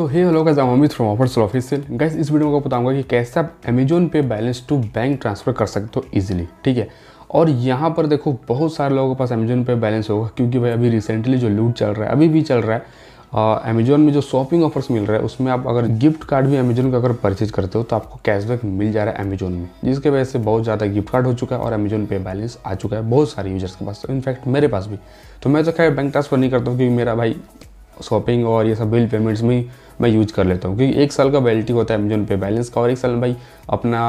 so hey hello guys I Amit from ऑफर्सल official guys इस video में आपको बताऊंगा कि कैसे आप अमेजोन पे बैलेंस टू बैंक ट्रांसफ़र कर सकते हो इजीली ठीक है और यहाँ पर देखो बहुत सारे लोगों के पास अमेजोन पे बैलेंस होगा क्योंकि भाई अभी रिसेंटली जो लूट चल रहा है अभी भी चल रहा है अमेजोन में जो शॉपिंग ऑफर्स मिल रहा है उसमें आप अगर गिफ्ट कार्ड भी अमेजोन का अगर परचेज करते हो तो आपको कैशबैक मिल जा रहा है अमेजोन में जिसके वजह से बहुत ज़्यादा गिफ्ट कार्ड हो चुका है और अमेजोन पे बैलेंस आ चुका है बहुत सारे यूजर्स के पास इनफैक्ट मेरे पास भी तो मैं तो खैर बैंक ट्रांसफ़र नहीं करता हूँ क्योंकि मेरा भाई शॉपिंग और ये सब बिल पेमेंट्स में मैं यूज़ कर लेता हूँ क्योंकि एक साल का वैलिटी होता है अमेजोन पे बैलेंस का और एक साल भाई अपना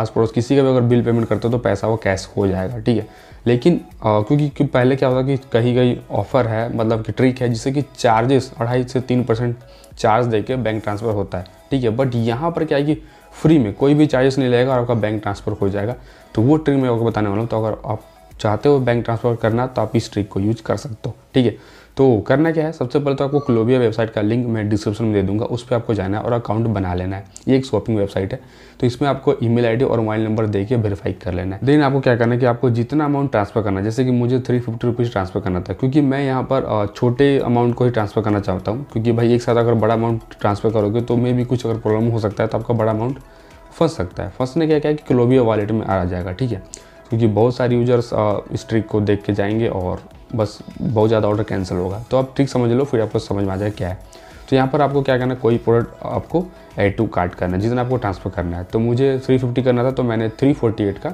आस पड़ोस किसी का भी अगर बिल पेमेंट करते हो तो पैसा वो कैश हो जाएगा ठीक है लेकिन आ, क्योंकि क्यों पहले क्या होता कि कहीं कहीं ऑफ़र है मतलब कि ट्रिक है जिससे कि चार्जेस अढ़ाई से तीन परसेंट चार्ज दे के बैंक ट्रांसफ़र होता है ठीक है बट यहाँ पर क्या है कि फ्री में कोई भी चार्जेस नहीं लगेगा और आपका बैंक ट्रांसफ़र हो जाएगा तो वो ट्रिक मैं आपको बताने वाला हूँ तो अगर आप चाहते हो बैंक ट्रांसफ़र करना तो आप इस ट्रिक को यूज कर सकते हो ठीक है तो करना क्या है सबसे पहले तो आपको क्लोबिया वेबसाइट का लिंक मैं डिस्क्रिप्शन में दे दूंगा उस पर आपको जाना है और अकाउंट बना लेना है ये एक शॉपिंग वेबसाइट है तो इसमें आपको ईमेल आईडी और मोबाइल नंबर देके के वेरीफाई कर लेना है देन आपको क्या करना है कि आपको जितना अमाउंट ट्रांसफर करना है जैसे कि मुझे थ्री फिफ्टी रुपीज़ ट्रांसफर करना था क्योंकि मैं यहाँ पर छोटे अमाउंट को ही ट्रांसफर करना चाहता हूँ क्योंकि भाई एक साथ अगर बड़ा अमाउंट ट्रांसफर करोगे तो मे भी कुछ अगर प्रॉब्लम हो सकता है तो आपका बड़ा अमाउंट फंस सकता है फंसने क्या क्या है कि क्लोबिया वॉलेट में आ जाएगा ठीक है क्योंकि बहुत सारे यूजर्स इस ट्रिक को देख के जाएंगे और बस बहुत ज़्यादा ऑर्डर कैंसिल होगा तो आप ट्रिक समझ लो फिर आपको समझ में आ जाए क्या है तो यहाँ पर आपको क्या करना है कोई प्रोडक्ट आपको एड टू कार्ट करना है जितना आपको ट्रांसफ़र करना है तो मुझे 350 करना था तो मैंने 348 का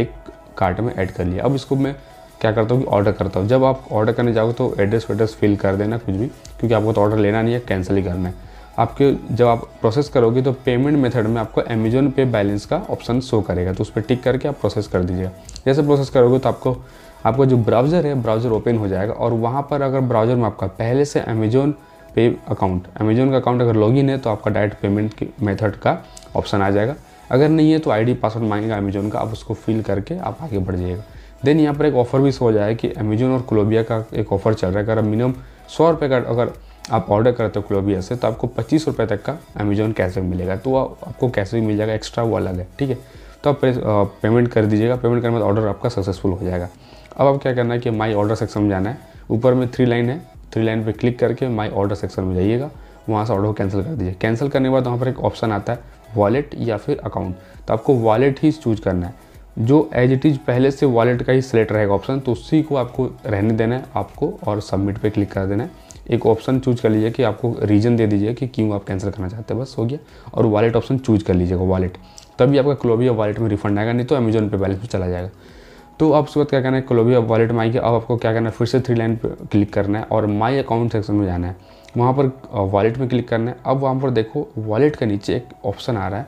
एक कार्ट में ऐड कर लिया अब इसको मैं क्या करता हूँ कि ऑर्डर करता हूँ जब आप ऑर्डर करने जाओगे तो एड्रेस वेड्रेस फिल कर देना कुछ भी क्योंकि आपको तो ऑर्डर लेना नहीं है कैंसिल ही करना है आपके जब आप प्रोसेस करोगे तो पेमेंट मेथड में आपको अमेजोन पे बैलेंस का ऑप्शन शो करेगा तो उस पर टिक करके आप प्रोसेस कर दीजिएगा जैसे प्रोसेस करोगे तो आपको आपका जो ब्राउज़र है ब्राउज़र ओपन हो जाएगा और वहाँ पर अगर ब्राउज़र में आपका पहले से अमेजोन पे अकाउंट अमेजोन का अकाउंट अगर लॉगिन है तो आपका डायरेक्ट पेमेंट की मेथड का ऑप्शन आ जाएगा अगर नहीं है तो आईडी पासवर्ड मांगेगा अमेजोन का आप उसको फिल करके आप आगे बढ़ जाइएगा देन यहाँ पर एक ऑफर भी शो हो जाए कि अमेजोन और कोलोबिया का एक ऑफर चल रहा है अगर मिनिमम सौ रुपये का अगर आप ऑर्डर करते हो क्लोबियर से तो आपको पच्चीस रुपये तक का अमेजोन कैशबैक मिलेगा तो आपको भी मिल जाएगा एक्स्ट्रा वो अलग है ठीक है तो आप पेमेंट कर दीजिएगा पेमेंट करने के बाद ऑर्डर आपका सक्सेसफुल हो जाएगा अब आप क्या करना है कि माई ऑर्डर सेक्शन में जाना है ऊपर में थ्री लाइन है थ्री लाइन पर क्लिक करके माई ऑर्डर सेक्शन में जाइएगा वहाँ से ऑर्डर को कैंसिल कर दीजिए कैंसिल करने के बाद वहाँ पर एक ऑप्शन आता है वॉलेट या फिर अकाउंट तो आपको वॉलेट ही चूज करना है जो एज इट इज पहले से वॉलेट का ही सिलेक्ट रहेगा ऑप्शन तो उसी को आपको रहने देना है आपको और सबमिट पे क्लिक कर देना है एक ऑप्शन चूज कर लीजिए कि आपको रीज़न दे दीजिए कि क्यों आप कैंसिल करना चाहते हैं बस हो गया और वॉलेट ऑप्शन चूज कर लीजिएगा वॉलेट तभी आपका क्लोबिया वॉलेट में रिफंड आएगा नहीं तो अमेजोन पे बैलेंस में चला जाएगा तो आप उसके बाद क्या करना है क्लोबिया वॉलेट में आएगी अब आपको क्या करना है फिर से थ्री लाइन पर क्लिक करना है और माई अकाउंट सेक्शन में जाना है वहाँ पर वॉलेट में क्लिक करना है अब वहाँ पर देखो वॉलेट के नीचे एक ऑप्शन आ रहा है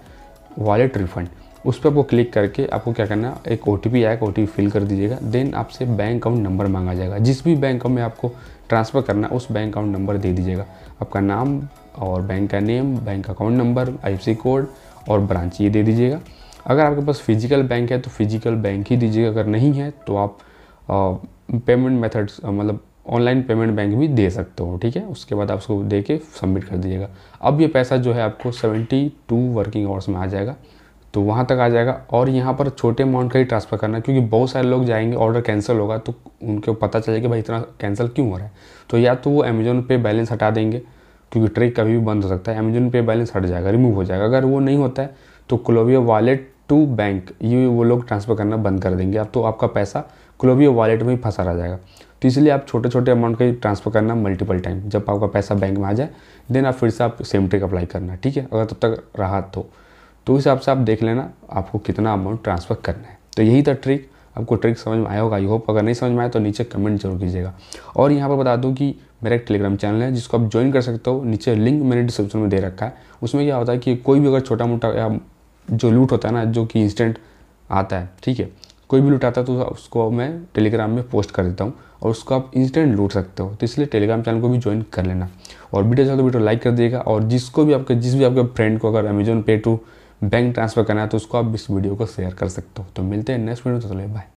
वॉलेट रिफंड उस पर आपको क्लिक करके आपको क्या करना एक ओ टी आएगा ओ फिल कर दीजिएगा देन आपसे बैंक अकाउंट नंबर मांगा जाएगा जिस भी बैंक अकाउंट में आपको ट्रांसफ़र करना है उस बैंक अकाउंट नंबर दे दीजिएगा आपका नाम और बैंक का name bank account number C code और ब्रांच ये दे दीजिएगा अगर आपके पास फिजिकल बैंक है तो फिजिकल बैंक ही दीजिएगा अगर नहीं है तो आप पेमेंट मेथड्स मतलब ऑनलाइन पेमेंट बैंक भी दे सकते हो ठीक है उसके बाद आप उसको दे के सबमिट कर दीजिएगा अब ये पैसा जो है आपको 72 वर्किंग आवर्स में आ जाएगा तो वहाँ तक आ जाएगा और यहाँ पर छोटे अमाउंट का ही ट्रांसफ़र करना क्योंकि बहुत सारे लोग जाएंगे ऑर्डर कैंसिल होगा तो उनको पता चलेगा कि भाई इतना कैंसिल क्यों हो रहा है तो या तो वो अमेज़ोन पे बैलेंस हटा देंगे क्योंकि ट्रेक कभी भी बंद हो सकता है अमेज़ोन पे बैलेंस हट जाएगा रिमूव हो जाएगा अगर वो नहीं होता है तो क्लोवियो वॉलेट टू बैंक ये वो लोग ट्रांसफ़र करना बंद कर देंगे अब तो आपका पैसा क्लोवियो वॉलेट में ही फंसा रह जाएगा तो इसलिए आप छोटे छोटे अमाउंट का ट्रांसफ़र करना मल्टीपल टाइम जब आपका पैसा बैंक में आ जाए देन आप फिर से आप सेम ट्रिक अप्लाई करना ठीक है अगर तब तक रहा तो तो उस हिसाब से आप देख लेना आपको कितना अमाउंट ट्रांसफ़र करना है तो यही था ट्रिक आपको ट्रिक समझ में आया होगा आई होप अगर नहीं समझ में आया तो नीचे कमेंट जरूर कीजिएगा और यहाँ पर बता दूँ कि मेरा एक टेलीग्राम चैनल है जिसको आप ज्वाइन कर सकते हो नीचे लिंक मैंने डिस्क्रिप्शन में दे रखा है उसमें क्या होता है कि कोई भी अगर छोटा मोटा या जो लूट होता है ना जो कि इंस्टेंट आता है ठीक है कोई भी लूट आता है तो उसको मैं टेलीग्राम में पोस्ट कर देता हूँ और उसको आप इंस्टेंट लूट सकते हो तो इसलिए टेलीग्राम चैनल को भी ज्वाइन कर लेना और वीडियो चाहते अच्छा तो वीडियो लाइक कर देगा और जिसको भी आपके जिस भी आपके फ्रेंड को अगर अमेजोन पे टू बैंक ट्रांसफ़र करना है तो उसको आप इस वीडियो को शेयर कर सकते हो तो मिलते हैं नेक्स्ट वीडियो तो चले बाय